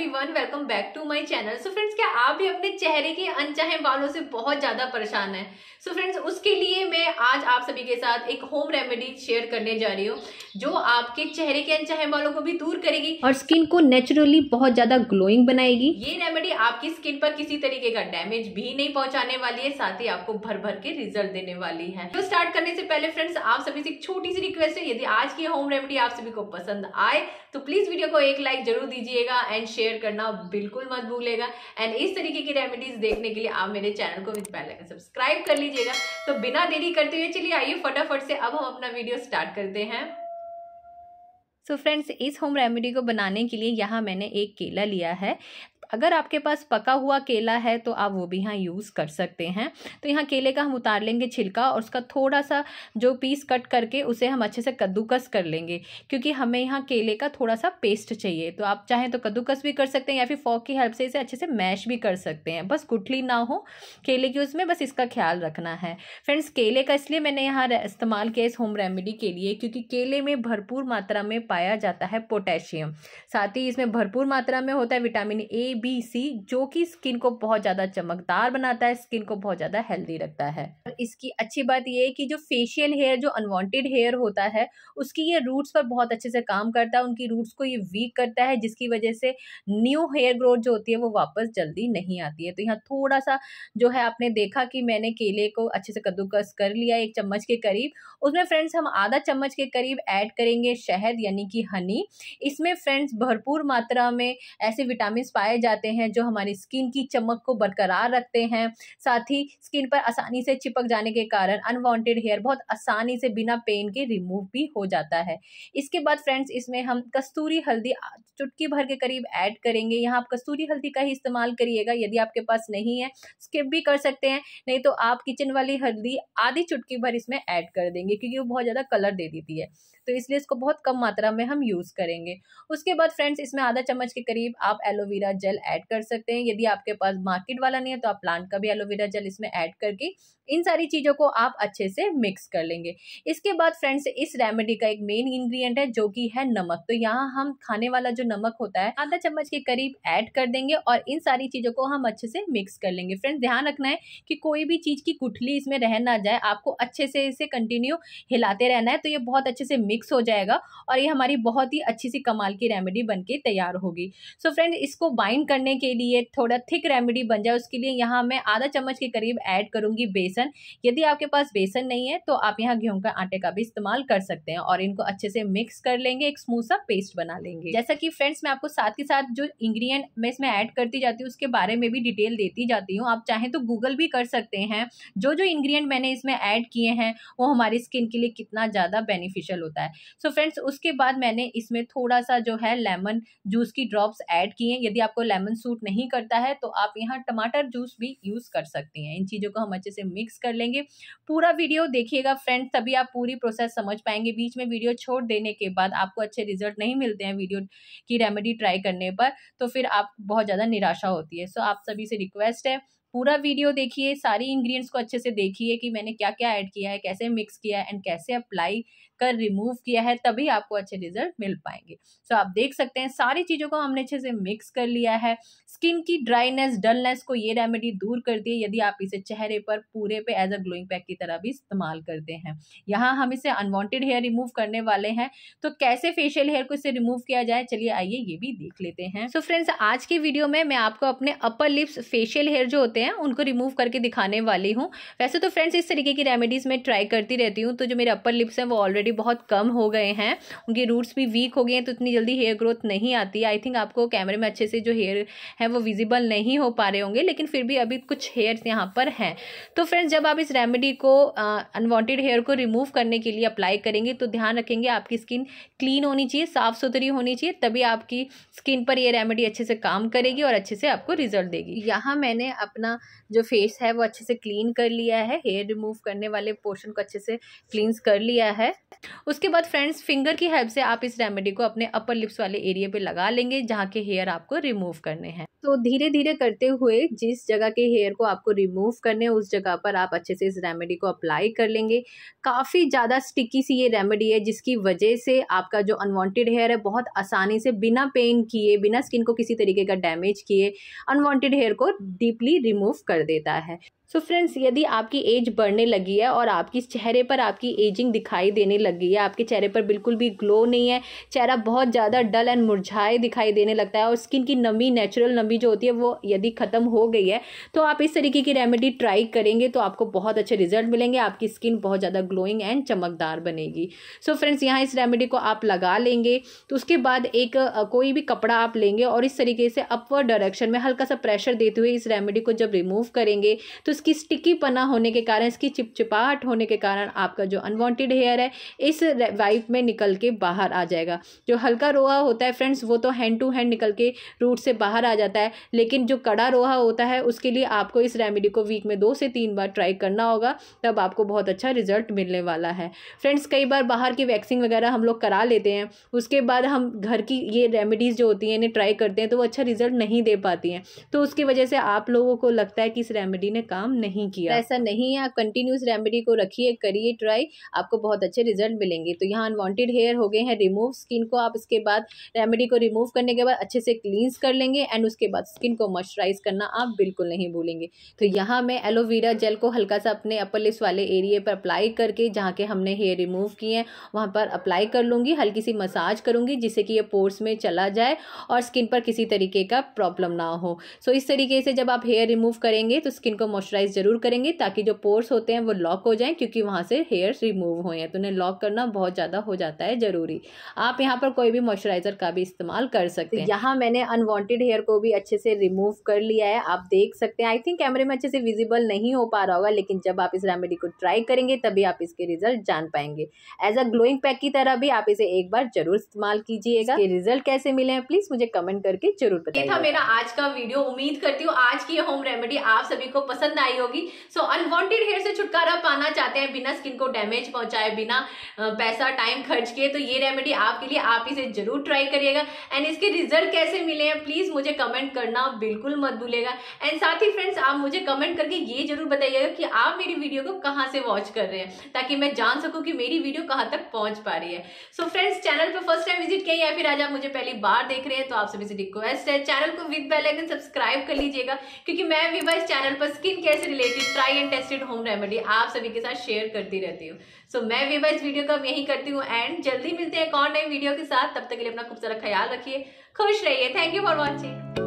everyone welcome back to my channel so friends क्या आप भी अपने चेहरे के अनचाहे बालों से बहुत ज्यादा परेशान हैं सो फ्रेंड्स उसके लिए मैं आज आप सभी के साथ एक होम रेमेडी शेयर करने जा रही हूँ जो आपके चेहरे के अनचाहे बालों को भी दूर करेगी और स्किन को नेचुरली बहुत ज्यादा ग्लोइंग बनाएगी ये रेमेडी आपकी स्किन पर किसी तरीके का डैमेज भी नहीं पहुंचाने वाली है साथ ही आपको भर भर के रिजल्ट देने वाली है तो स्टार्ट करने से पहले फ्रेंड्स आप सभी से एक छोटी सी रिक्वेस्ट है यदि आज की होम रेमेडी आप सभी को पसंद आए तो प्लीज वीडियो को एक लाइक जरूर दीजिएगा एंड शेयर शेयर करना बिल्कुल मत भूलेगा एंड इस तरीके की रेमेडीज देखने के लिए आप मेरे चैनल को विद पहले सब्सक्राइब कर लीजिएगा तो बिना देरी करते हुए चलिए आइए फटाफट से अब हम अपना वीडियो स्टार्ट करते हैं सो so फ्रेंड्स इस होम रेमेडी को बनाने के लिए यहाँ मैंने एक केला लिया है अगर आपके पास पका हुआ केला है तो आप वो भी यहाँ यूज़ कर सकते हैं तो यहाँ केले का हम उतार लेंगे छिलका और उसका थोड़ा सा जो पीस कट करके उसे हम अच्छे से कद्दूकस कर लेंगे क्योंकि हमें यहाँ केले का थोड़ा सा पेस्ट चाहिए तो आप चाहें तो कद्दूकस भी कर सकते हैं या फिर फॉक की हेल्प से इसे अच्छे से मैश भी कर सकते हैं बस गुठली ना हो केले की उसमें बस इसका ख्याल रखना है फ्रेंड्स केले का इसलिए मैंने यहाँ इस्तेमाल किया इस होम रेमेडी के लिए क्योंकि केले में भरपूर मात्रा में पाया जाता है पोटेशियम साथ ही इसमें भरपूर मात्रा में होता है विटामिन ए बी सी जो कि स्किन को बहुत ज़्यादा चमकदार बनाता है स्किन को बहुत ज़्यादा हेल्दी रखता है इसकी अच्छी बात यह है कि जो फेशियल हेयर जो अनवांटेड हेयर होता है उसकी ये रूट्स पर बहुत अच्छे से काम करता है उनकी रूट्स को ये वीक करता है जिसकी वजह से न्यू हेयर ग्रोथ जो होती है वो वापस जल्दी नहीं आती है तो यहाँ थोड़ा सा जो है आपने देखा कि मैंने केले को अच्छे से कद्दूकस कर लिया एक चम्मच के करीब उसमें फ्रेंड्स हम आधा चम्मच के करीब ऐड करेंगे शहद यानी कि हनी इसमें फ्रेंड्स भरपूर मात्रा में ऐसे विटामिन पाए जाते जाते हैं जो हमारी स्किन की चमक को बरकरार रखते हैं साथ ही स्किन पर आसानी से चिपक जाने के कारण अनवांटेड हेयर बहुत आसानी से बिना पेन के रिमूव भी हो जाता है इसके बाद फ्रेंड्स इसमें हम कस्तूरी हल्दी चुटकी भर के करीब ऐड करेंगे यहाँ आप कस्तूरी हल्दी का ही इस्तेमाल करिएगा यदि आपके पास नहीं है स्किप भी कर सकते हैं नहीं तो आप किचन वाली हल्दी आधी चुटकी भर इसमें ऐड कर देंगे क्योंकि वो बहुत ज़्यादा कलर दे देती है तो इसलिए इसको बहुत कम मात्रा में हम यूज़ करेंगे उसके बाद फ्रेंड्स इसमें आधा चम्मच के करीब आप एलोवेरा जेल जेल ऐड कर सकते हैं यदि आपके पास मार्केट वाला नहीं है तो आप प्लांट का भी एलोवेरा जेल इसमें ऐड करके इन सारी चीज़ों को आप अच्छे से मिक्स कर लेंगे इसके बाद फ्रेंड्स इस रेमेडी का एक मेन इंग्रेडिएंट है जो कि है नमक तो यहाँ हम खाने वाला जो नमक होता है आधा चम्मच के करीब ऐड कर देंगे और इन सारी चीज़ों को हम अच्छे से मिक्स कर लेंगे फ्रेंड्स ध्यान रखना है कि कोई भी चीज़ की गुठली इसमें रह ना जाए आपको अच्छे से इसे कंटिन्यू हिलाते रहना है तो ये बहुत अच्छे से मिक्स हो जाएगा और ये हमारी बहुत ही अच्छी सी कमाल की रेमेडी बन के तैयार होगी सो so फ्रेंड्स इसको बाइंड करने के लिए थोड़ा थिक रेमेडी बन जाए उसके लिए यहाँ मैं आधा चम्मच के करीब ऐड करूँगी बेसन यदि आपके पास बेसन नहीं है तो आप यहाँ गेहूँ का आटे का भी इस्तेमाल कर सकते हैं और इनको अच्छे से मिक्स कर लेंगे एक स्मूथ सा पेस्ट बना लेंगे जैसा कि फ्रेंड्स मैं आपको साथ के साथ जो इंग्रीडियंट मैं इसमें ऐड करती जाती हूँ उसके बारे में भी डिटेल देती जाती हूँ आप चाहें तो गूगल भी कर सकते हैं जो जो इंग्रीडियंट मैंने इसमें ऐड किए हैं वो हमारी स्किन के लिए कितना ज़्यादा बेनिफिशियल होता है सो so फ्रेंड्स उसके बाद मैंने इसमें थोड़ा सा जो है लेमन जूस की ड्रॉप्स ऐड किए यदि आपको लेमन सूट नहीं करता है तो आप यहाँ टमाटर जूस भी यूज़ कर सकती हैं इन चीज़ों को हम अच्छे से मिक्स कर लेंगे पूरा वीडियो देखिएगा फ्रेंड तभी आप पूरी प्रोसेस समझ पाएंगे बीच में वीडियो छोड़ देने के बाद आपको अच्छे रिजल्ट नहीं मिलते हैं वीडियो की रेमेडी ट्राई करने पर तो फिर आप बहुत ज़्यादा निराशा होती है सो आप सभी से रिक्वेस्ट है पूरा वीडियो देखिए सारी इंग्रेडिएंट्स को अच्छे से देखिए कि मैंने क्या क्या ऐड किया है कैसे मिक्स किया है एंड कैसे अप्लाई कर रिमूव किया है तभी आपको अच्छे रिजल्ट मिल पाएंगे सो so, आप देख सकते हैं सारी चीज़ों को हमने अच्छे से मिक्स कर लिया है स्किन की ड्राइनेस डलनेस को ये रेमेडी दूर करती है यदि आप इसे चेहरे पर पूरे पे एज अ ग्लोइंग पैक की तरह भी इस्तेमाल करते हैं यहाँ हम इसे अनवांटेड हेयर रिमूव करने वाले हैं तो कैसे फेशियल हेयर को इसे रिमूव किया जाए चलिए आइए ये भी देख लेते हैं सो so, फ्रेंड्स आज की वीडियो में मैं आपको अपने अपर लिप्स फेशियल हेयर जो होते हैं हैं उनको रिमूव करके दिखाने वाली हूँ वैसे तो फ्रेंड्स इस तरीके की रेमेडीज़ मैं ट्राई करती रहती हूँ तो जो मेरे अपर लिप्स हैं वो ऑलरेडी बहुत कम हो गए हैं उनके रूट्स भी वीक हो गए हैं तो इतनी जल्दी हेयर ग्रोथ नहीं आती आई थिंक आपको कैमरे में अच्छे से जो हेयर है वो विजिबल नहीं हो पा रहे होंगे लेकिन फिर भी अभी कुछ हेयर्स यहाँ पर हैं तो फ्रेंड्स जब आप इस रेमेडी को अनवॉन्टेड हेयर को रिमूव करने के लिए अप्लाई करेंगे तो ध्यान रखेंगे आपकी स्किन क्लीन होनी चाहिए साफ़ सुथरी होनी चाहिए तभी आपकी स्किन पर ये रेमेडी अच्छे से काम करेगी और अच्छे से आपको रिजल्ट देगी यहाँ मैंने अपना अपना जो फेस है वो अच्छे से क्लीन कर लिया है हेयर रिमूव करने वाले पोर्शन को अच्छे से क्लींस कर लिया है उसके बाद फ्रेंड्स फिंगर की हेल्प से आप इस रेमेडी को अपने अपर लिप्स वाले एरिया पे लगा लेंगे जहाँ के हेयर आपको रिमूव करने हैं तो धीरे धीरे करते हुए जिस जगह के हेयर को आपको रिमूव करने उस जगह पर आप अच्छे से इस रेमेडी को अप्लाई कर लेंगे काफ़ी ज़्यादा स्टिकी सी ये रेमेडी है जिसकी वजह से आपका जो अनवांटेड हेयर है बहुत आसानी से बिना पेन किए बिना स्किन को किसी तरीके का डैमेज किए अनवांटेड हेयर को डीपली रिमूव रिमूव कर देता है सो so फ्रेंड्स यदि आपकी एज बढ़ने लगी है और आपकी चेहरे पर आपकी एजिंग दिखाई देने लगी है आपके चेहरे पर बिल्कुल भी ग्लो नहीं है चेहरा बहुत ज़्यादा डल एंड मुरझाए दिखाई देने लगता है और स्किन की नमी नेचुरल नमी जो होती है वो यदि ख़त्म हो गई है तो आप इस तरीके की रेमेडी ट्राई करेंगे तो आपको बहुत अच्छे रिजल्ट मिलेंगे आपकी स्किन बहुत ज़्यादा ग्लोइंग एंड चमकदार बनेगी सो फ्रेंड्स यहाँ इस रेमेडी को आप लगा लेंगे तो उसके बाद एक कोई भी कपड़ा आप लेंगे और इस तरीके से अपवर डायरेक्शन में हल्का सा प्रेशर देते हुए इस रेमेडी को जब रिमूव करेंगे तो इसकी स्टिकी पना होने के कारण इसकी चिपचिपाहट होने के कारण आपका जो अनवांटेड हेयर है इस वाइप में निकल के बाहर आ जाएगा जो हल्का रोहा होता है फ्रेंड्स वो तो हैंड टू हैंड निकल के रूट से बाहर आ जाता है लेकिन जो कड़ा रोहा होता है उसके लिए आपको इस रेमेडी को वीक में दो से तीन बार ट्राई करना होगा तब आपको बहुत अच्छा रिजल्ट मिलने वाला है फ्रेंड्स कई बार बाहर की वैक्सिंग वगैरह हम लोग करा लेते हैं उसके बाद हम घर की ये रेमेडीज़ जो होती हैं इन्हें ट्राई करते हैं तो वो अच्छा रिजल्ट नहीं दे पाती हैं तो उसकी वजह से आप लोगों को लगता है कि इस रेमेडी ने काम काम नहीं किया तो ऐसा नहीं है आप कंटिन्यूस रेमेडी को रखिए करिए ट्राई आपको बहुत अच्छे रिजल्ट मिलेंगे तो यहाँ अनवांटेड हेयर हो गए हैं रिमूव स्किन को आप इसके बाद रेमेडी को रिमूव करने के बाद अच्छे से क्लींस कर लेंगे एंड उसके बाद स्किन को मॉइस्चराइज करना आप बिल्कुल नहीं भूलेंगे तो यहाँ मैं एलोवेरा जेल को हल्का सा अपने अपर लिप्स वाले एरिए पर अप्लाई करके जहाँ के हमने हेयर रिमूव किए हैं वहाँ पर अप्लाई कर लूँगी हल्की सी मसाज करूँगी जिससे कि ये पोर्स में चला जाए और स्किन पर किसी तरीके का प्रॉब्लम ना हो सो so, इस तरीके से जब आप हेयर रिमूव करेंगे तो स्किन को मॉइस्चराइज मॉइस्चराइज जरूर करेंगे ताकि जो पोर्स होते हैं वो लॉक हो जाएं क्योंकि वहाँ से हेयर्स रिमूव हुए हैं तो उन्हें लॉक करना बहुत ज़्यादा हो जाता है ज़रूरी आप यहाँ पर कोई भी मॉइस्चराइज़र का भी इस्तेमाल कर सकते हैं यहाँ मैंने अनवॉन्टेड हेयर को भी अच्छे से रिमूव कर लिया है आप देख सकते हैं आई थिंक कैमरे में अच्छे से विजिबल नहीं हो पा रहा होगा लेकिन जब आप इस रेमेडी को ट्राई करेंगे तभी आप इसके रिजल्ट जान पाएंगे एज अ ग्लोइंग पैक की तरह भी आप इसे एक बार जरूर इस्तेमाल कीजिएगा रिजल्ट कैसे मिले हैं प्लीज मुझे कमेंट करके जरूर बताइए था मेरा आज का वीडियो उम्मीद करती हूँ आज की होम रेमेडी आप सभी को पसंद आई आई होगी सो अनवांटेड हेयर से छुटकारा पाना चाहते हैं बिना स्किन को डैमेज पहुंचाए बिना पैसा टाइम खर्च किए तो ये रेमेडी आपके लिए आप इसे जरूर ट्राई करिएगा एंड इसके रिजल्ट कैसे मिले हैं प्लीज मुझे कमेंट करना बिल्कुल मत भूलेगा एंड साथ ही फ्रेंड्स आप मुझे कमेंट करके ये जरूर बताइएगा कि आप मेरी वीडियो को कहाँ से वॉच कर रहे हैं ताकि मैं जान सकूँ कि मेरी वीडियो कहाँ तक पहुँच पा रही है सो फ्रेंड्स चैनल पर फर्स्ट टाइम विजिट किया या फिर आज आप मुझे पहली बार देख रहे हैं तो आप सभी से रिक्वेस्ट है चैनल को विद बेलाइकन सब्सक्राइब कर लीजिएगा क्योंकि मैं भी इस चैनल पर स्किन केयर से related try and tested home remedy आप सभी के साथ शेयर करती रहती हूँ सो so, मैं भी इस वीडियो का यही करती हूँ एंड जल्दी मिलते हैं एक और नई वीडियो के साथ तब तक के लिए अपना खूब सारा ख्याल रखिए खुश रहिए थैंक यू फॉर वॉचिंग